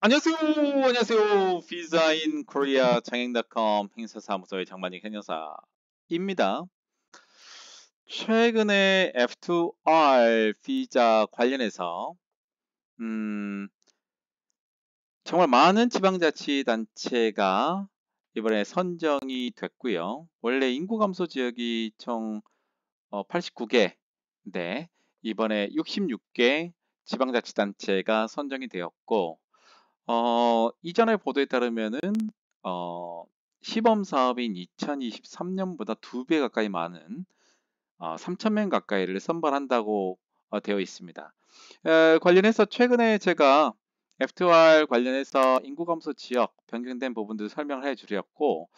안녕하세요. 안녕하세요. 비자인 코리아 장행닷컴 행사사무소의 장만익 행여사입니다. 최근에 F2R 비자 관련해서 음, 정말 많은 지방자치단체가 이번에 선정이 됐고요. 원래 인구 감소 지역이 총 89개인데 어, 이번에 66개 지방자치단체가 선정이 되었고 어, 이전의 보도에 따르면은 어, 시범 사업인 2023년보다 두 배 가까이 많은 어, 3천명 가까이를 선발한다고 어, 되어 있습니다. 에, 관련해서 최근에 제가 F2R 관련해서 인구 감소 지역 변경된 부분도 설명을 해드렸고,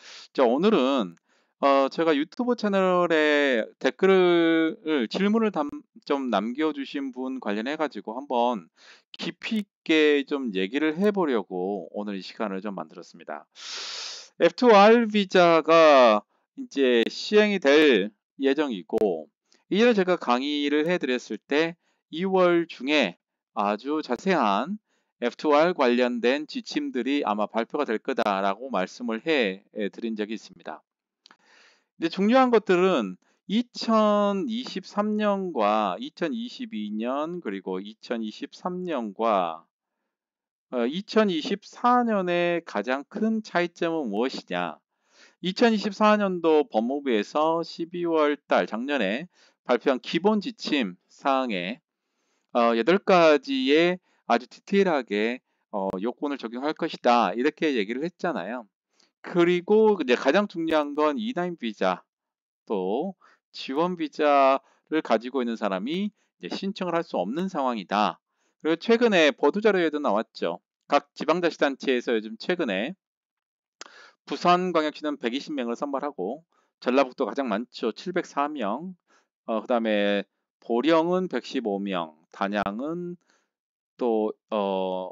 오늘은 어, 제가 유튜브 채널에 댓글을, 질문을 담, 좀 남겨주신 분 관련해가지고 한번 깊이 있게 좀 얘기를 해보려고 오늘 이 시간을 좀 만들었습니다. F2R 비자가 이제 시행이 될 예정이고, 이전에 제가 강의를 해드렸을 때 2월 중에 아주 자세한 F2R 관련된 지침들이 아마 발표가 될 거다라고 말씀을 해 드린 적이 있습니다. 근데 중요한 것들은 2023년과 2022년 그리고 2023년과 2024년의 어, 가장 큰 차이점은 무엇이냐? 2024년도 법무부에서 12월 달 작년에 발표한 기본 지침 사항에 8가지의 어, 아주 디테일하게 어, 요건을 적용할 것이다. 이렇게 얘기를 했잖아요. 그리고 이제 가장 중요한 건 E9 비자 또 지원 비자를 가지고 있는 사람이 신청을 할 수 없는 상황이다. 그리고 최근에 보도 자료에도 나왔죠. 각 지방자치단체에서 요즘 최근에 부산광역시는 120명을 선발하고 전라북도 가장 많죠. 704명. 어, 그다음에 보령은 115명, 단양은 또 어,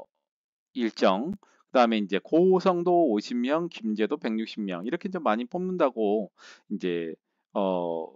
일정, 그다음에 이제 고성도 50명, 김제도 160명 이렇게 좀 많이 뽑는다고 이제 어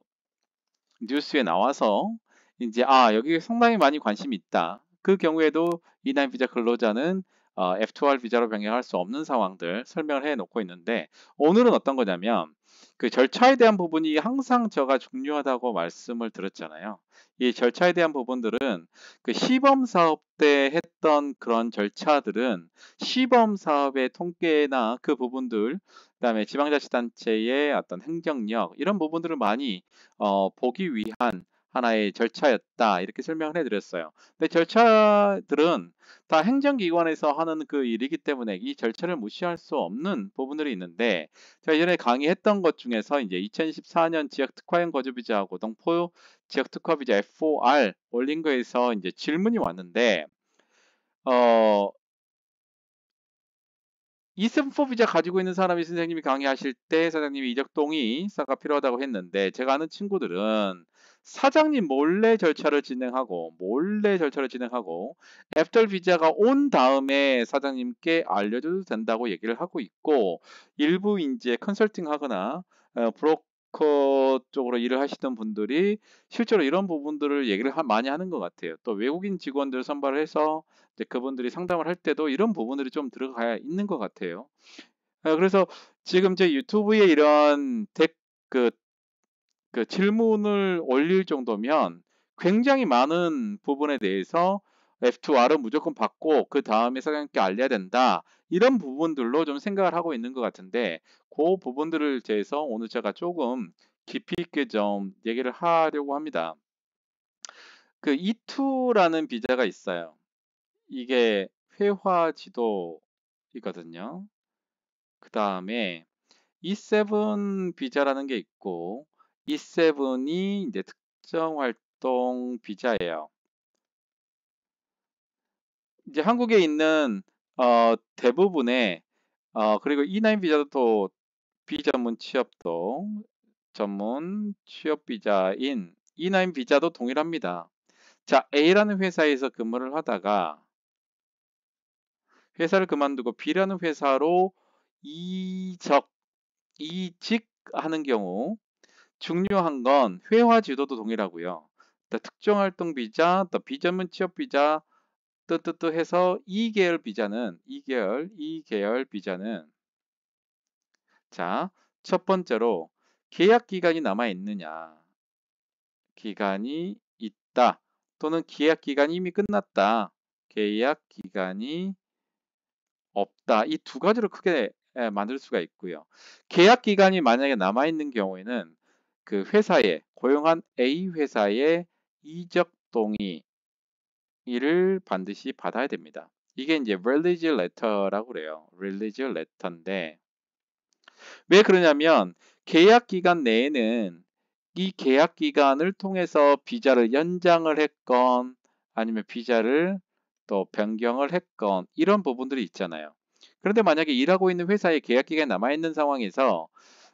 뉴스에 나와서 이제 아 여기 상당히 많이 관심이 있다. 그 경우에도 E9 비자 근로자는 어, F2R 비자로 변경할 수 없는 상황들 설명을 해놓고 있는데 오늘은 어떤 거냐면 그 절차에 대한 부분이 항상 제가 중요하다고 말씀을 드렸잖아요. 이 절차에 대한 부분들은 그 시범 사업 때 했던 그런 절차들은 시범 사업의 통계나 그 부분들, 그다음에 지방자치단체의 어떤 행정력 이런 부분들을 많이 어, 보기 위한 하나의 절차였다 이렇게 설명을 해드렸어요. 근데 절차들은 다 행정기관에서 하는 그 일이기 때문에 이 절차를 무시할 수 없는 부분들이 있는데 제가 예전에 강의했던 것 중에서 이제 2014년 지역특화형 거주비자고 동포 지역특화비자 FOR 올린 거에서 이제 질문이 왔는데 어 이승포 비자 가지고 있는 사람이 선생님이 강의하실 때선생님이이적동의사가 필요하다고 했는데 제가 아는 친구들은 사장님 몰래 절차를 진행하고 몰래 절차를 진행하고 애프터 비자가 온 다음에 사장님께 알려줘도 된다고 얘기를 하고 있고 일부 이제 컨설팅하거나 어, 브로커 쪽으로 일을 하시던 분들이 실제로 이런 부분들을 얘기를 많이 하는 것 같아요. 또 외국인 직원들 선발을 해서 그분들이 상담을 할 때도 이런 부분들이 좀 들어가 있는 것 같아요. 어, 그래서 지금 제 유튜브에 이런 댓, 그그 질문을 올릴 정도면 굉장히 많은 부분에 대해서 F2R은 무조건 받고 그 다음에 사장님께 알려야 된다. 이런 부분들로 좀 생각을 하고 있는 것 같은데 그 부분들을 대해서 오늘 제가 조금 깊이 있게 좀 얘기를 하려고 합니다. 그 E2라는 비자가 있어요. 이게 회화 지도이거든요. 그 다음에 E7 비자라는 게 있고 E7이 이제 특정 활동 비자예요. 이제 한국에 있는 어, 대부분의 어, 그리고 E9 비자도 또 비전문 취업도 전문 취업 비자인 E9 비자도 동일합니다. 자, A라는 회사에서 근무를 하다가 회사를 그만두고 B라는 회사로 이적, 이직하는 경우 중요한 건 회화 지도도 동일하고요. 특정 활동 비자, 또 비전문 취업 비자, 뜨뜨뜨 해서 2계열 비자는 2계열, 2계열 비자는 자, 첫 번째로 계약 기간이 남아 있느냐. 기간이 있다. 또는 계약 기간이 이미 끝났다. 계약 기간이 없다. 이 두 가지로 크게 예, 만들 수가 있고요. 계약 기간이 만약에 남아 있는 경우에는 그 회사에 고용한 A 회사의 이적 동의를 반드시 받아야 됩니다. 이게 이제 release letter라고 그래요. release letter인데 왜 그러냐면 계약 기간 내에는 이 계약 기간을 통해서 비자를 연장을 했건 아니면 비자를 또 변경을 했건 이런 부분들이 있잖아요. 그런데 만약에 일하고 있는 회사에 계약 기간이 남아 있는 상황에서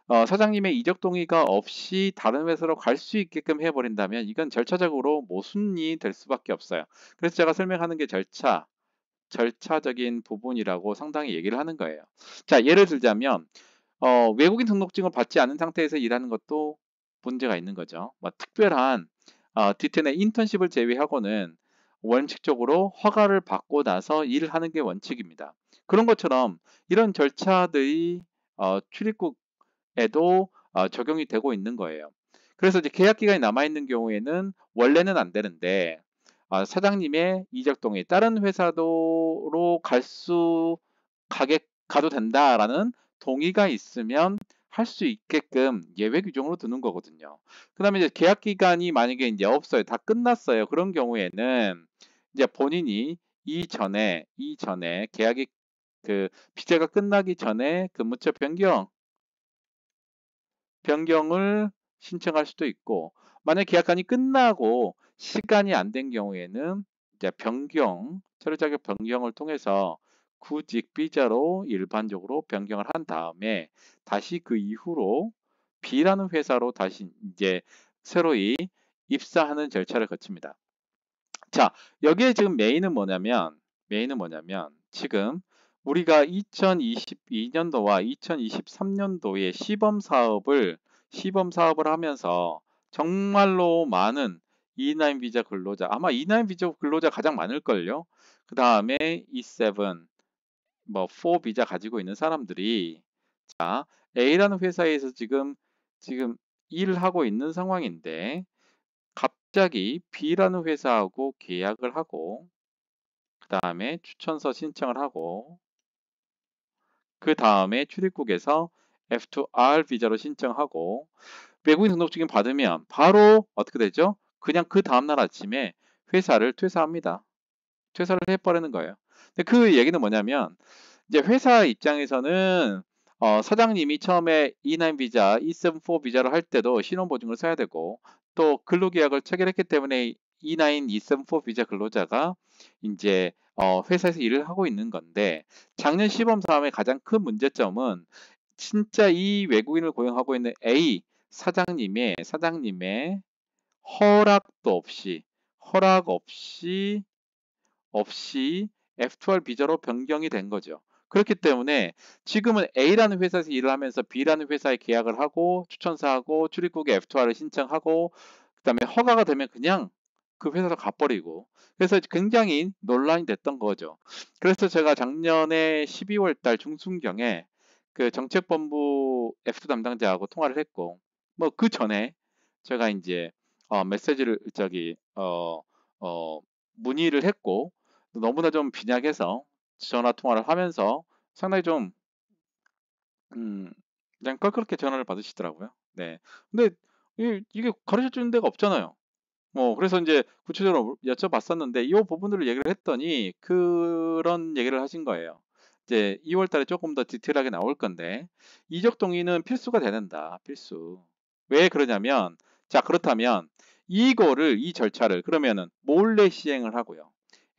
어, 사장님의 이적 동의가 없이 다른 회사로 갈 수 있게끔 해버린다면 이건 절차적으로 모순이 될 수밖에 없어요. 그래서 제가 설명하는 게 절차, 절차적인 부분이라고 상당히 얘기를 하는 거예요. 자, 예를 들자면 어, 외국인 등록증을 받지 않은 상태에서 일하는 것도 문제가 있는 거죠. 뭐 특별한 어, 디테일의 인턴십을 제외하고는 원칙적으로 허가를 받고 나서 일을 하는 게 원칙입니다. 그런 것처럼 이런 절차들이 어, 출입국 에도 어, 적용이 되고 있는 거예요. 그래서 이제 계약 기간이 남아 있는 경우에는 원래는 안 되는데 어, 사장님의 이적 동의 다른 회사도로 갈 수 가게 가도 된다라는 동의가 있으면 할 수 있게끔 예외 규정으로 두는 거거든요. 그다음에 이제 계약 기간이 만약에 이제 없어요, 다 끝났어요. 그런 경우에는 이제 본인이 이전에 이전에 계약이 그 비자가 끝나기 전에 근무처 그 변경 변경을 신청할 수도 있고 만약 계약관이 끝나고 시간이 안 된 경우에는 이제 변경, 체류 자격 변경을 통해서 구직 비자로 일반적으로 변경을 한 다음에 다시 그 이후로 B라는 회사로 다시 이제 새로이 입사하는 절차를 거칩니다. 자, 여기에 지금 메인은 뭐냐면 메인은 뭐냐면 지금 우리가 2022년도와 2023년도에 시범 사업을 시범 사업을 하면서 정말로 많은 E9 비자 근로자 아마 E9 비자 근로자 가장 많을걸요. 그 다음에 E7 뭐 4 비자 가지고 있는 사람들이 자 A라는 회사에서 지금 지금 일하고 있는 상황인데 갑자기 B라는 회사하고 계약을 하고 그 다음에 추천서 신청을 하고 그 다음에 출입국에서 F2R 비자로 신청하고 외국인 등록증을 받으면 바로 어떻게 되죠? 그냥 그 다음날 아침에 회사를 퇴사합니다. 퇴사를 해버리는 거예요. 근데 그 얘기는 뭐냐면 이제 회사 입장에서는 어, 사장님이 처음에 E9 비자, E74 비자로 할 때도 신원보증을 써야 되고 또 근로계약을 체결했기 때문에 E9, E74 비자 근로자가 이제 어, 회사에서 일을 하고 있는 건데 작년 시범 사업의 가장 큰 문제점은 진짜 이 외국인을 고용하고 있는 A 사장님의 사장님의 허락도 없이 허락 없이 없이 F2R 비자로 변경이 된 거죠. 그렇기 때문에 지금은 A라는 회사에서 일을 하면서 B라는 회사에 계약을 하고 추천사하고 출입국에 F2R을 신청하고 그다음에 허가가 되면 그냥 그 회사를 가버리고 그래서 굉장히 논란이 됐던 거죠. 그래서 제가 작년에 12월 달 중순경에 그 정책본부 F 담당자하고 통화를 했고 뭐 그 전에 제가 이제 어 메시지를 저기 어, 어 문의를 했고 너무나 좀 빈약해서 전화 통화를 하면서 상당히 좀 음, 그냥 껄끄럽게 전화를 받으시더라고요. 네. 근데 이게 가르쳐 주는 데가 없잖아요. 뭐 그래서 이제 구체적으로 여쭤봤었는데 이 부분들을 얘기를 했더니 그런 얘기를 하신 거예요. 이제 2월 달에 조금 더 디테일하게 나올 건데 이적 동의는 필수가 되는다. 필수. 왜 그러냐면 자 그렇다면 이거를 이 절차를 그러면은 몰래 시행을 하고요.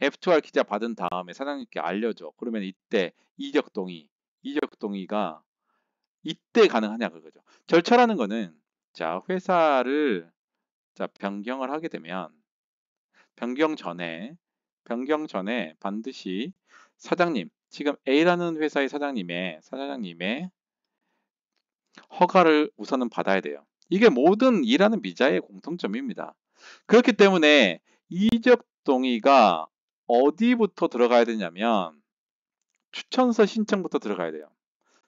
F2R 기자 받은 다음에 사장님께 알려줘. 그러면 이때 이적 동의, 이적 동의가 이때 가능하냐 그거죠. 절차라는 거는 자 회사를 자, 변경을 하게 되면 변경 전에 변경 전에 반드시 사장님, 지금 A라는 회사의 사장님의 사장님의 허가를 우선은 받아야 돼요. 이게 모든 일하는 미자의 공통점입니다. 그렇기 때문에 이적 동의가 어디부터 들어가야 되냐면 추천서 신청부터 들어가야 돼요.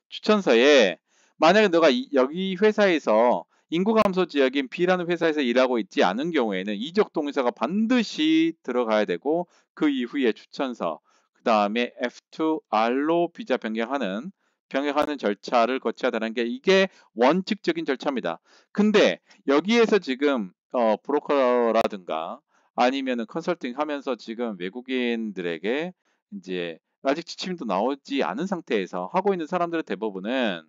추천서에 만약에 너가 여기 회사에서 인구 감소 지역인 B라는 회사에서 일하고 있지 않은 경우에는 이적 동의서가 반드시 들어가야 되고 그 이후에 추천서, 그 다음에 F2R로 비자 변경하는 병역하는 절차를 거쳐야 되는 게 이게 원칙적인 절차입니다. 근데 여기에서 지금 어, 브로커라든가 아니면 컨설팅 하면서 지금 외국인들에게 이제 아직 지침도 나오지 않은 상태에서 하고 있는 사람들의 대부분은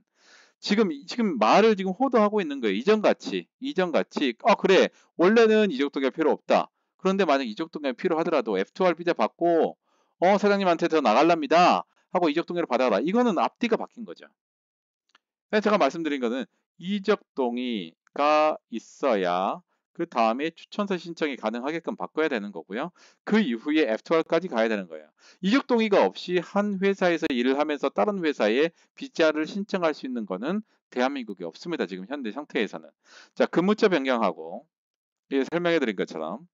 지금 지금 말을 지금 호도하고 있는 거예요. 이전 같이 이전 같이 아 그래 원래는 이적 동의가 필요 없다. 그런데 만약 이적 동의가 필요하더라도 F2R 비자 받고 어 사장님한테 더 나갈랍니다 하고 이적 동의를 받아라. 이거는 앞뒤가 바뀐 거죠. 제가 말씀드린 거는 이적 동의가 있어야 그 다음에 추천서 신청이 가능하게끔 바꿔야 되는 거고요. 그 이후에 F2R까지 가야 되는 거예요. 이적 동의가 없이 한 회사에서 일을 하면서 다른 회사에 비자를 신청할 수 있는 거는 대한민국에 없습니다. 지금 현재 상태에서는. 자, 근무자 변경하고 예, 설명해 드린 것처럼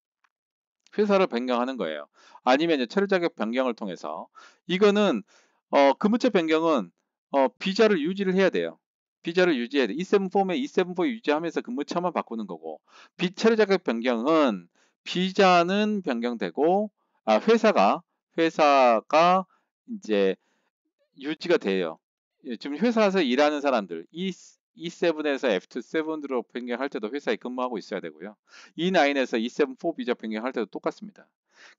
회사를 변경하는 거예요. 아니면 이제 체류 자격 변경을 통해서 이거는 어, 근무자 변경은 어, 비자를 유지를 해야 돼요. 비자를 유지해야 돼. E74에 E74 유지하면서 근무처만 바꾸는 거고 비처리 자격 변경은 비자는 변경되고 아, 회사가 회사가 이제 유지가 돼요. 예, 지금 회사에서 일하는 사람들 E E7에서 F27으로 변경할 때도 회사에 근무하고 있어야 되고요. E9에서 E74 비자 변경할 때도 똑같습니다.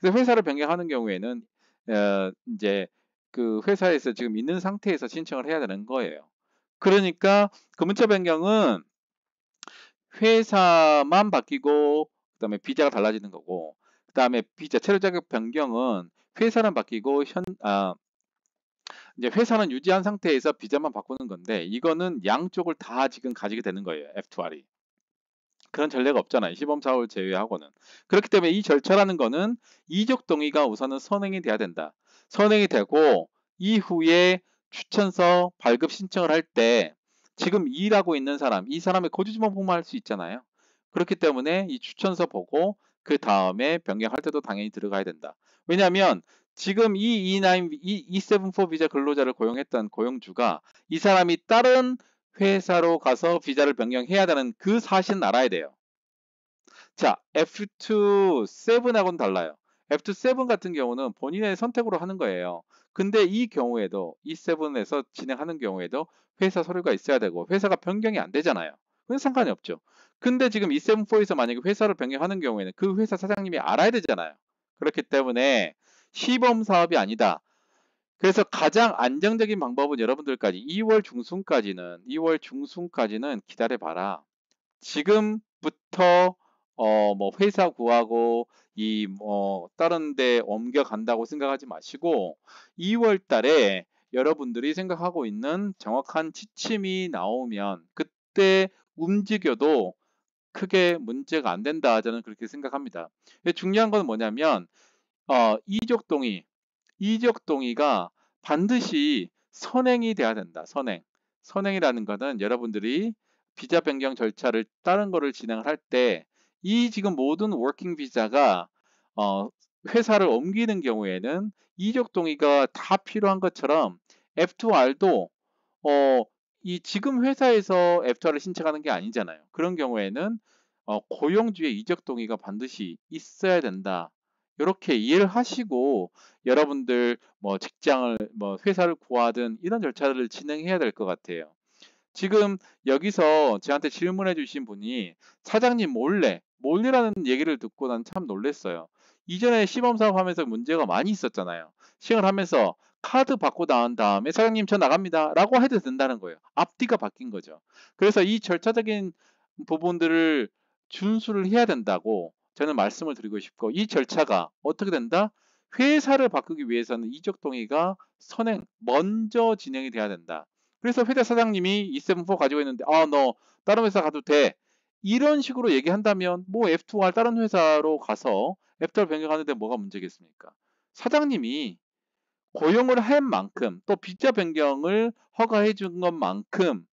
그래서 회사를 변경하는 경우에는 어, 이제 그 회사에서 지금 있는 상태에서 신청을 해야 되는 거예요. 그러니까 그 문자 변경은 회사만 바뀌고 그 다음에 비자가 달라지는 거고 그 다음에 비자 체류 자격 변경은 회사는 바뀌고 현 아, 이제 회사는 유지한 상태에서 비자만 바꾸는 건데 이거는 양쪽을 다 지금 가지게 되는 거예요. F2R이. 그런 전례가 없잖아요. 시범 사업을 제외하고는. 그렇기 때문에 이 절차라는 거는 이적 동의가 우선은 선행이 돼야 된다. 선행이 되고 이후에 추천서 발급 신청을 할 때 지금 일하고 있는 사람, 이 사람의 거주지만 복만할 수 있잖아요. 그렇기 때문에 이 추천서 보고 그 다음에 변경할 때도 당연히 들어가야 된다. 왜냐하면 지금 이 E9, 이 E74 비자 근로자를 고용했던 고용주가 이 사람이 다른 회사로 가서 비자를 변경해야 되는 그 사실은 알아야 돼요. 자, F27하고는 달라요. F27 같은 경우는 본인의 선택으로 하는 거예요. 근데 이 경우에도 E7에서 진행하는 경우에도 회사 서류가 있어야 되고 회사가 변경이 안 되잖아요. 그건 상관이 없죠. 근데 지금 E74에서 만약에 회사를 변경하는 경우에는 그 회사 사장님이 알아야 되잖아요. 그렇기 때문에 시범 사업이 아니다. 그래서 가장 안정적인 방법은 여러분들까지 2월 중순까지는 2월 중순까지는 기다려 봐라. 지금부터 어, 뭐 회사 구하고 이 뭐 다른 데 옮겨간다고 생각하지 마시고 2월 달에 여러분들이 생각하고 있는 정확한 지침이 나오면 그때 움직여도 크게 문제가 안 된다 저는 그렇게 생각합니다. 중요한 건 뭐냐면 어, 이적 동의 이적 동의가 반드시 선행이 돼야 된다. 선행. 선행이라는 것은 여러분들이 비자 변경 절차를 다른 거를 진행할 때이 지금 모든 워킹 비자가 어, 회사를 옮기는 경우에는 이적 동의가 다 필요한 것처럼 F2R도 어, 이 지금 회사에서 F2R을 신청하는 게 아니잖아요. 그런 경우에는 어, 고용주의 이적 동의가 반드시 있어야 된다. 이렇게 이해를 하시고 여러분들 뭐 직장을 뭐 회사를 구하든 이런 절차를 진행해야 될 것 같아요. 지금 여기서 저한테 질문해 주신 분이 사장님 몰래 몰리라는 얘기를 듣고 난 참 놀랐어요. 이전에 시범사업 하면서 문제가 많이 있었잖아요. 시행을 하면서 카드 받고 나온 다음에 사장님 저 나갑니다 라고 해도 된다는 거예요. 앞뒤가 바뀐 거죠. 그래서 이 절차적인 부분들을 준수를 해야 된다고 저는 말씀을 드리고 싶고 이 절차가 어떻게 된다? 회사를 바꾸기 위해서는 이적 동의가 선행 먼저 진행이 돼야 된다. 그래서 회사 사장님이 이세븐4 가지고 있는데 아 너 다른 회사 가도 돼 이런 식으로 얘기한다면 뭐 F2R 다른 회사로 가서 F2R 변경하는데 뭐가 문제겠습니까? 사장님이 고용을 한 만큼 또 비자 변경을 허가해 준 것만큼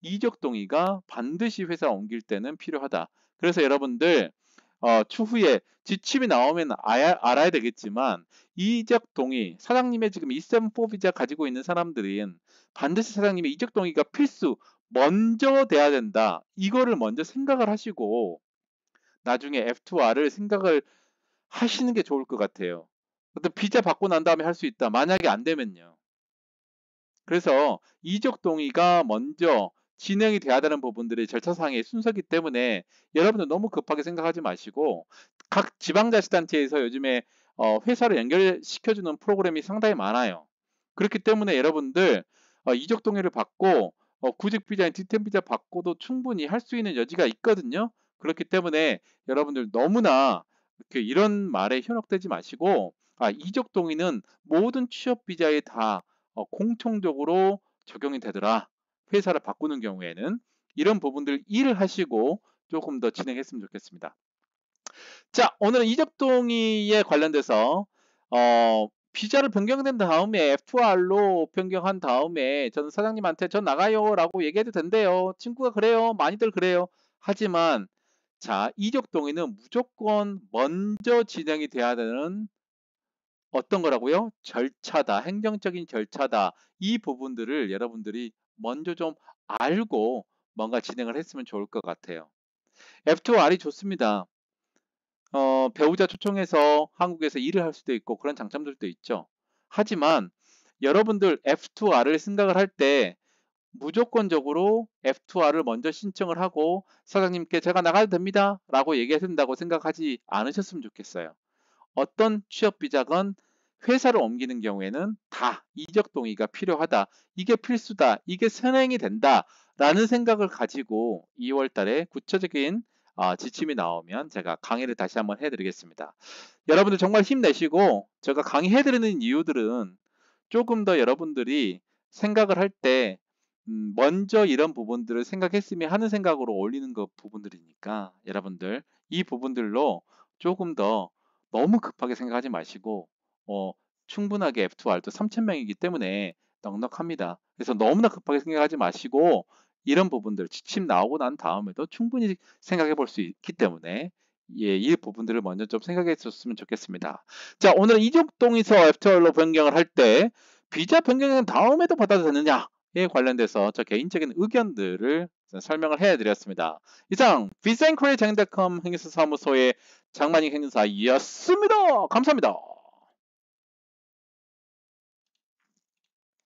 이적 동의가 반드시 회사 옮길 때는 필요하다. 그래서 여러분들 어, 추후에 지침이 나오면 아야, 알아야 되겠지만 이적 동의 사장님의 지금 이센포비자 가지고 있는 사람들은 반드시 사장님의 이적 동의가 필수 먼저 돼야 된다. 이거를 먼저 생각을 하시고 나중에 F2R을 생각을 하시는 게 좋을 것 같아요. 어떤 비자 받고 난 다음에 할 수 있다. 만약에 안 되면요. 그래서 이적 동의가 먼저 진행이 돼야 되는 부분들이 절차상의 순서기 때문에 여러분들 너무 급하게 생각하지 마시고 각 지방자치단체에서 요즘에 어, 회사를 연결시켜주는 프로그램이 상당히 많아요. 그렇기 때문에 여러분들 어, 이적 동의를 받고 어, 구직 비자인 디템 비자 받고도 충분히 할 수 있는 여지가 있거든요. 그렇기 때문에 여러분들 너무나 이렇게 이런 말에 현혹되지 마시고 아, 이적 동의는 모든 취업 비자에 다 어, 공통적으로 적용이 되더라. 회사를 바꾸는 경우에는 이런 부분들 일을 하시고 조금 더 진행했으면 좋겠습니다. 자, 오늘은 이적동의에 관련돼서 어, 비자를 변경된 다음에 FR로 변경한 다음에 저는 사장님한테 저 나가요 라고 얘기해도 된대요. 친구가 그래요. 많이들 그래요. 하지만 자, 이적 동의는 무조건 먼저 진행이 돼야 되는 어떤 거라고요? 절차다. 행정적인 절차다. 이 부분들을 여러분들이 먼저 좀 알고 뭔가 진행을 했으면 좋을 것 같아요. F2R이 좋습니다. 어, 배우자 초청해서 한국에서 일을 할 수도 있고 그런 장점들도 있죠. 하지만 여러분들 F2R을 생각을 할 때 무조건적으로 F2R을 먼저 신청을 하고 사장님께 제가 나가도 됩니다 라고 얘기해야 된다고 생각하지 않으셨으면 좋겠어요. 어떤 취업 비자건 회사를 옮기는 경우에는 다 이적 동의가 필요하다. 이게 필수다. 이게 선행이 된다. 라는 생각을 가지고 2월 달에 구체적인 어, 지침이 나오면 제가 강의를 다시 한번 해드리겠습니다. 여러분들 정말 힘내시고 제가 강의해드리는 이유들은 조금 더 여러분들이 생각을 할때 음, 먼저 이런 부분들을 생각했으면 하는 생각으로 올리는 것 부분들이니까 여러분들 이 부분들로 조금 더 너무 급하게 생각하지 마시고 어, 충분하게 F2R도 3,000명이기 때문에 넉넉합니다. 그래서 너무나 급하게 생각하지 마시고 이런 부분들 지침 나오고 난 다음에도 충분히 생각해 볼 수 있기 때문에 예, 이 부분들을 먼저 좀 생각해 주으면 좋겠습니다. 자, 오늘 이적동에서 F2R로 변경을 할 때 비자 변경은 다음에도 받아도 되느냐에 관련돼서 저 개인적인 의견들을 설명을 해드렸습니다. 이상 비센크리 쟁닷컴 행사 사무소의 장만희 행사였습니다. 감사합니다.